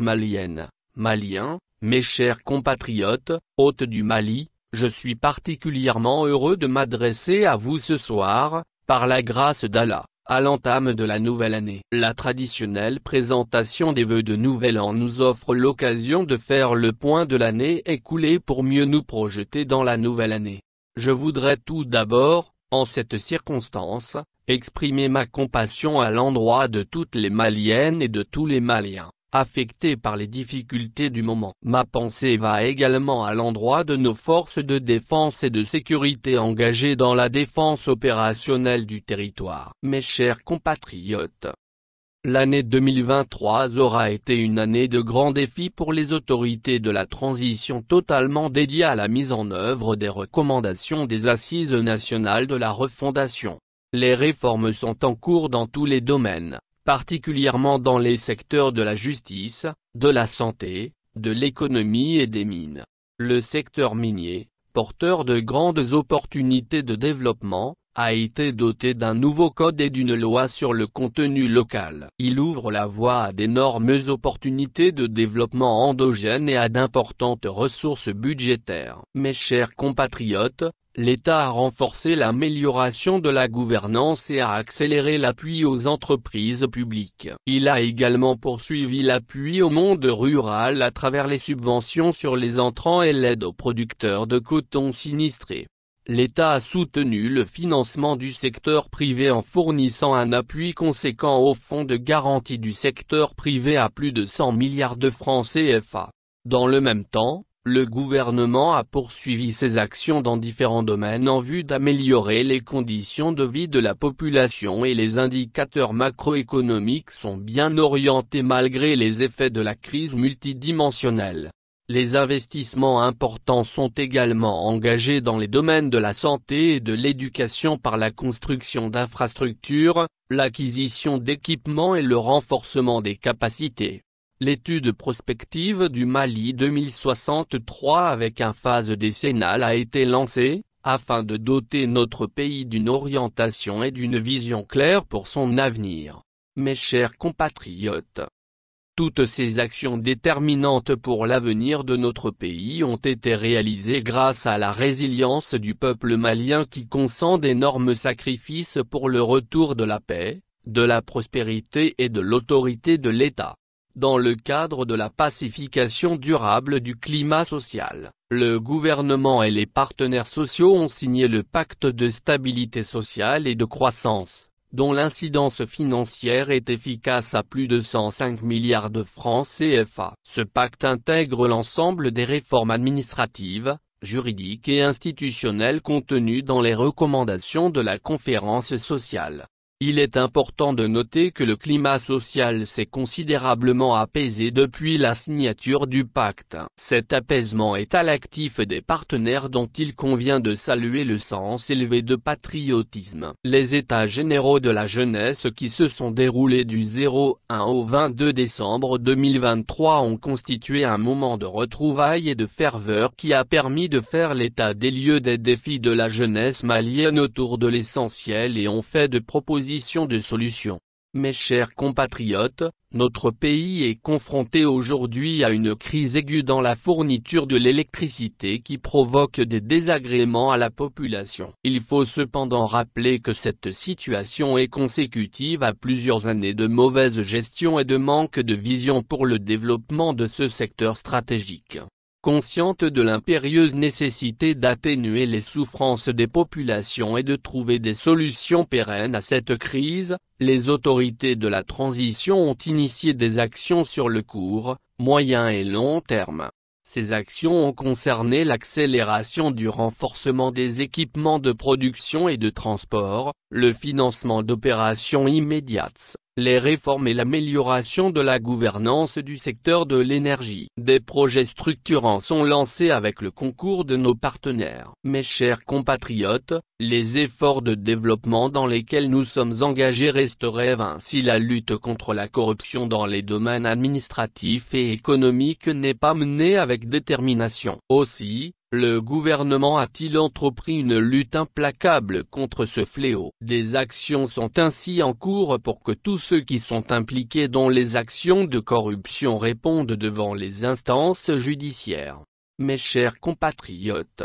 Malienne, Maliens, mes chers compatriotes, hôtes du Mali, je suis particulièrement heureux de m'adresser à vous ce soir, par la grâce d'Allah, à l'entame de la nouvelle année. La traditionnelle présentation des vœux de nouvel an nous offre l'occasion de faire le point de l'année écoulée pour mieux nous projeter dans la nouvelle année. Je voudrais tout d'abord, en cette circonstance, exprimer ma compassion à l'endroit de toutes les Maliennes et de tous les Maliens, Affecté par les difficultés du moment. Ma pensée va également à l'endroit de nos forces de défense et de sécurité engagées dans la défense opérationnelle du territoire. Mes chers compatriotes, L'année 2023 aura été une année de grands défis pour les autorités de la transition totalement dédiée à la mise en œuvre des recommandations des Assises nationales de la refondation. Les réformes sont en cours dans tous les domaines, particulièrement dans les secteurs de la justice, de la santé, de l'économie et des mines. Le secteur minier, porteur de grandes opportunités de développement, a été doté d'un nouveau code et d'une loi sur le contenu local. Il ouvre la voie à d'énormes opportunités de développement endogène et à d'importantes ressources budgétaires. Mes chers compatriotes, l'État a renforcé l'amélioration de la gouvernance et a accéléré l'appui aux entreprises publiques. Il a également poursuivi l'appui au monde rural à travers les subventions sur les entrants et l'aide aux producteurs de coton sinistrés. L'État a soutenu le financement du secteur privé en fournissant un appui conséquent au fonds de garantie du secteur privé à plus de 100 milliards de francs CFA. Dans le même temps, le gouvernement a poursuivi ses actions dans différents domaines en vue d'améliorer les conditions de vie de la population et les indicateurs macroéconomiques sont bien orientés malgré les effets de la crise multidimensionnelle. Les investissements importants sont également engagés dans les domaines de la santé et de l'éducation par la construction d'infrastructures, l'acquisition d'équipements et le renforcement des capacités. L'étude prospective du Mali 2063 avec un phase décennale a été lancée, afin de doter notre pays d'une orientation et d'une vision claire pour son avenir. Mes chers compatriotes, toutes ces actions déterminantes pour l'avenir de notre pays ont été réalisées grâce à la résilience du peuple malien qui consent d'énormes sacrifices pour le retour de la paix, de la prospérité et de l'autorité de l'État. Dans le cadre de la pacification durable du climat social, le gouvernement et les partenaires sociaux ont signé le pacte de stabilité sociale et de croissance, dont l'incidence financière est efficace à plus de 105 milliards de francs CFA. Ce pacte intègre l'ensemble des réformes administratives, juridiques et institutionnelles contenues dans les recommandations de la conférence sociale. Il est important de noter que le climat social s'est considérablement apaisé depuis la signature du pacte. Cet apaisement est à l'actif des partenaires dont il convient de saluer le sens élevé de patriotisme. Les états généraux de la jeunesse qui se sont déroulés du 01 au 22 décembre 2023 ont constitué un moment de retrouvaille et de ferveur qui a permis de faire l'état des lieux des défis de la jeunesse malienne autour de l'essentiel et ont fait de propositions de solutions. Mes chers compatriotes, notre pays est confronté aujourd'hui à une crise aiguë dans la fourniture de l'électricité qui provoque des désagréments à la population. Il faut cependant rappeler que cette situation est consécutive à plusieurs années de mauvaise gestion et de manque de vision pour le développement de ce secteur stratégique consciente de l'impérieuse nécessité d'atténuer les souffrances des populations et de trouver des solutions pérennes à cette crise, les autorités de la transition ont initié des actions sur le court, moyen et long terme. Ces actions ont concerné l'accélération du renforcement des équipements de production et de transport, le financement d'opérations immédiates, les réformes et l'amélioration de la gouvernance du secteur de l'énergie. Des projets structurants sont lancés avec le concours de nos partenaires. Mes chers compatriotes, les efforts de développement dans lesquels nous sommes engagés resteraient si la lutte contre la corruption dans les domaines administratifs et économiques n'est pas menée avec détermination. Aussi, le gouvernement a-t-il entrepris une lutte implacable contre ce fléau Des actions sont ainsi en cours pour que tous ceux qui sont impliqués dans les actions de corruption répondent devant les instances judiciaires. Mes chers compatriotes,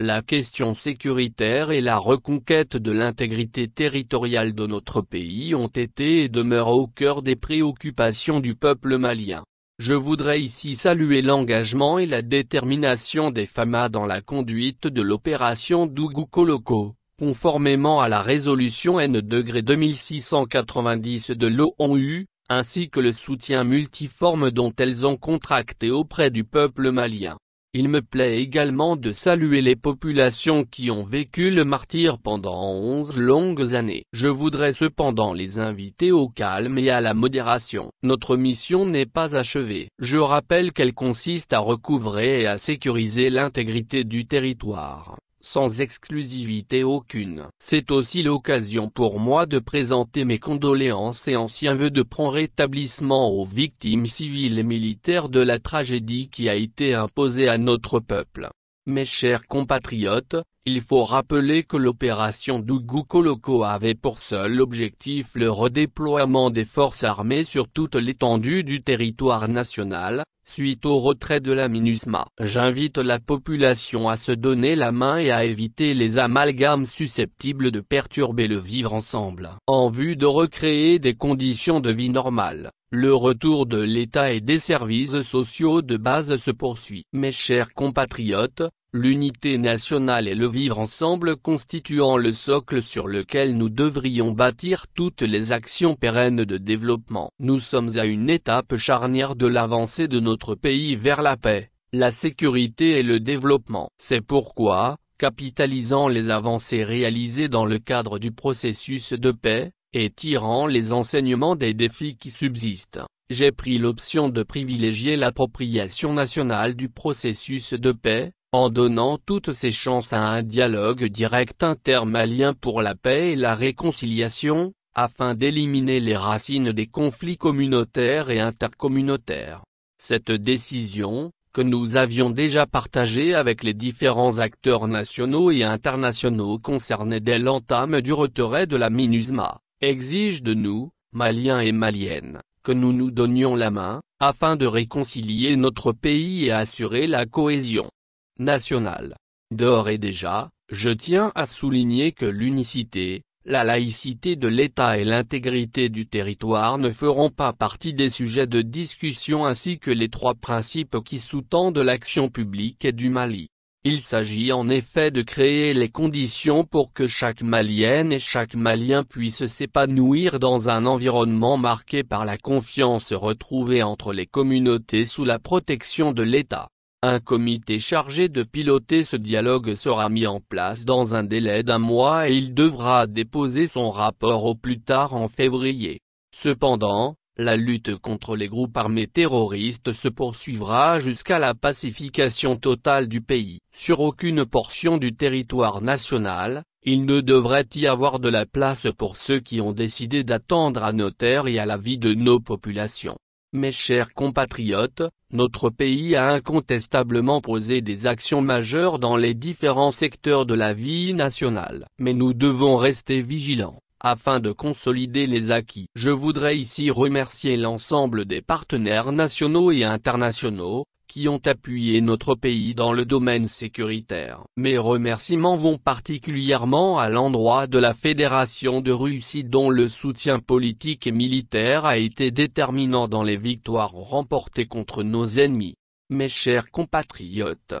la question sécuritaire et la reconquête de l'intégrité territoriale de notre pays ont été et demeurent au cœur des préoccupations du peuple malien. Je voudrais ici saluer l'engagement et la détermination des FAMA dans la conduite de l'opération Koloko, conformément à la résolution N 2690 de l'ONU, ainsi que le soutien multiforme dont elles ont contracté auprès du peuple malien. Il me plaît également de saluer les populations qui ont vécu le martyr pendant onze longues années. Je voudrais cependant les inviter au calme et à la modération. Notre mission n'est pas achevée. Je rappelle qu'elle consiste à recouvrer et à sécuriser l'intégrité du territoire sans exclusivité aucune. C'est aussi l'occasion pour moi de présenter mes condoléances et anciens vœux de prompt rétablissement aux victimes civiles et militaires de la tragédie qui a été imposée à notre peuple. Mes chers compatriotes, il faut rappeler que l'opération Dougou-Koloko avait pour seul objectif le redéploiement des forces armées sur toute l'étendue du territoire national, Suite au retrait de la MINUSMA, j'invite la population à se donner la main et à éviter les amalgames susceptibles de perturber le vivre ensemble. En vue de recréer des conditions de vie normales, le retour de l'État et des services sociaux de base se poursuit. Mes chers compatriotes, l'unité nationale et le vivre ensemble constituant le socle sur lequel nous devrions bâtir toutes les actions pérennes de développement. Nous sommes à une étape charnière de l'avancée de notre pays vers la paix, la sécurité et le développement. C'est pourquoi, capitalisant les avancées réalisées dans le cadre du processus de paix, et tirant les enseignements des défis qui subsistent, j'ai pris l'option de privilégier l'appropriation nationale du processus de paix, en donnant toutes ses chances à un dialogue direct intermalien pour la paix et la réconciliation, afin d'éliminer les racines des conflits communautaires et intercommunautaires. Cette décision, que nous avions déjà partagée avec les différents acteurs nationaux et internationaux concernés dès l'entame du retrait de la MINUSMA, exige de nous, Maliens et Maliennes, que nous nous donnions la main, afin de réconcilier notre pays et assurer la cohésion. National. D'ores et déjà, je tiens à souligner que l'unicité, la laïcité de l'État et l'intégrité du territoire ne feront pas partie des sujets de discussion ainsi que les trois principes qui sous-tendent l'action publique et du Mali. Il s'agit en effet de créer les conditions pour que chaque Malienne et chaque Malien puisse s'épanouir dans un environnement marqué par la confiance retrouvée entre les communautés sous la protection de l'État. Un comité chargé de piloter ce dialogue sera mis en place dans un délai d'un mois et il devra déposer son rapport au plus tard en février. Cependant, la lutte contre les groupes armés terroristes se poursuivra jusqu'à la pacification totale du pays. Sur aucune portion du territoire national, il ne devrait y avoir de la place pour ceux qui ont décidé d'attendre à nos terres et à la vie de nos populations. Mes chers compatriotes, notre pays a incontestablement posé des actions majeures dans les différents secteurs de la vie nationale. Mais nous devons rester vigilants, afin de consolider les acquis. Je voudrais ici remercier l'ensemble des partenaires nationaux et internationaux, qui ont appuyé notre pays dans le domaine sécuritaire. Mes remerciements vont particulièrement à l'endroit de la Fédération de Russie dont le soutien politique et militaire a été déterminant dans les victoires remportées contre nos ennemis. Mes chers compatriotes,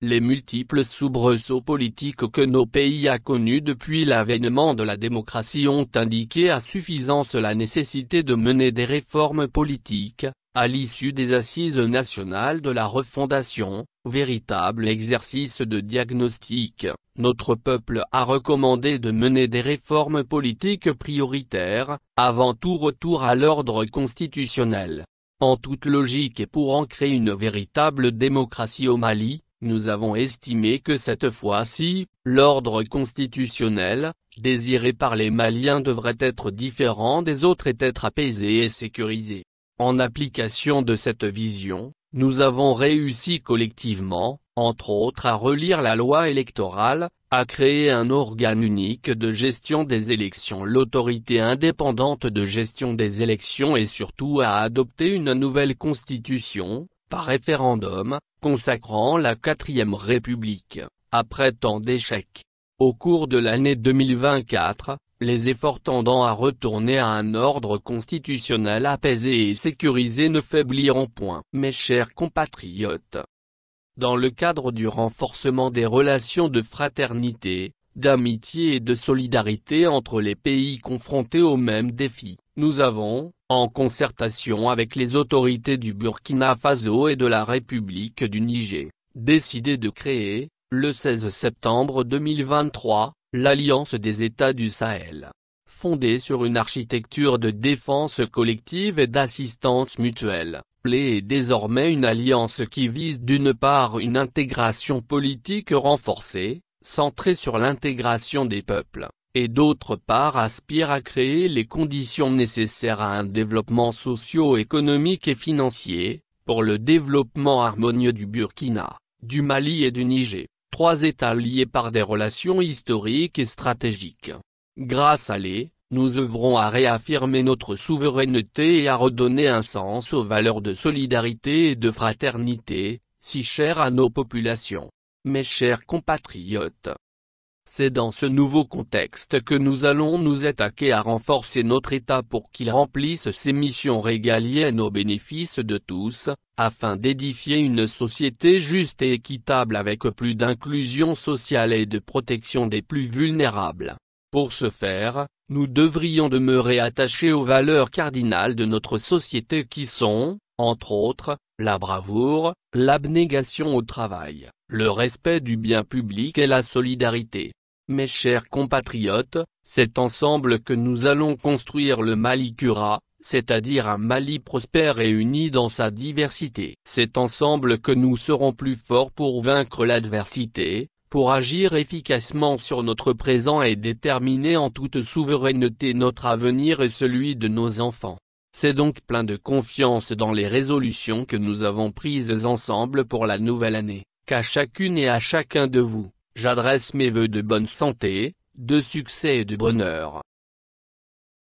les multiples soubresauts politiques que nos pays a connus depuis l'avènement de la démocratie ont indiqué à suffisance la nécessité de mener des réformes politiques, à l'issue des assises nationales de la refondation, véritable exercice de diagnostic, notre peuple a recommandé de mener des réformes politiques prioritaires, avant tout retour à l'ordre constitutionnel. En toute logique et pour ancrer une véritable démocratie au Mali, nous avons estimé que cette fois-ci, l'ordre constitutionnel, désiré par les Maliens devrait être différent des autres et être apaisé et sécurisé. En application de cette vision, nous avons réussi collectivement, entre autres à relire la loi électorale, à créer un organe unique de gestion des élections l'autorité indépendante de gestion des élections et surtout à adopter une nouvelle constitution, par référendum, consacrant la quatrième république, après tant d'échecs. Au cours de l'année 2024, les efforts tendant à retourner à un ordre constitutionnel apaisé et sécurisé ne faibliront point. Mes chers compatriotes, dans le cadre du renforcement des relations de fraternité, d'amitié et de solidarité entre les pays confrontés aux mêmes défis, nous avons, en concertation avec les autorités du Burkina Faso et de la République du Niger, décidé de créer, le 16 septembre 2023, l'Alliance des États du Sahel, fondée sur une architecture de défense collective et d'assistance mutuelle, est désormais une alliance qui vise d'une part une intégration politique renforcée, centrée sur l'intégration des peuples, et d'autre part aspire à créer les conditions nécessaires à un développement socio-économique et financier, pour le développement harmonieux du Burkina, du Mali et du Niger trois États liés par des relations historiques et stratégiques. Grâce à les, nous œuvrons à réaffirmer notre souveraineté et à redonner un sens aux valeurs de solidarité et de fraternité, si chères à nos populations. Mes chers compatriotes, c'est dans ce nouveau contexte que nous allons nous attaquer à renforcer notre État pour qu'il remplisse ses missions régaliennes au bénéfice de tous, afin d'édifier une société juste et équitable avec plus d'inclusion sociale et de protection des plus vulnérables. Pour ce faire, nous devrions demeurer attachés aux valeurs cardinales de notre société qui sont, entre autres, la bravoure, l'abnégation au travail, le respect du bien public et la solidarité. Mes chers compatriotes, c'est ensemble que nous allons construire le Mali Cura, c'est-à-dire un Mali prospère et uni dans sa diversité. C'est ensemble que nous serons plus forts pour vaincre l'adversité, pour agir efficacement sur notre présent et déterminer en toute souveraineté notre avenir et celui de nos enfants. C'est donc plein de confiance dans les résolutions que nous avons prises ensemble pour la nouvelle année, qu'à chacune et à chacun de vous. J'adresse mes vœux de bonne santé, de succès et de bonheur.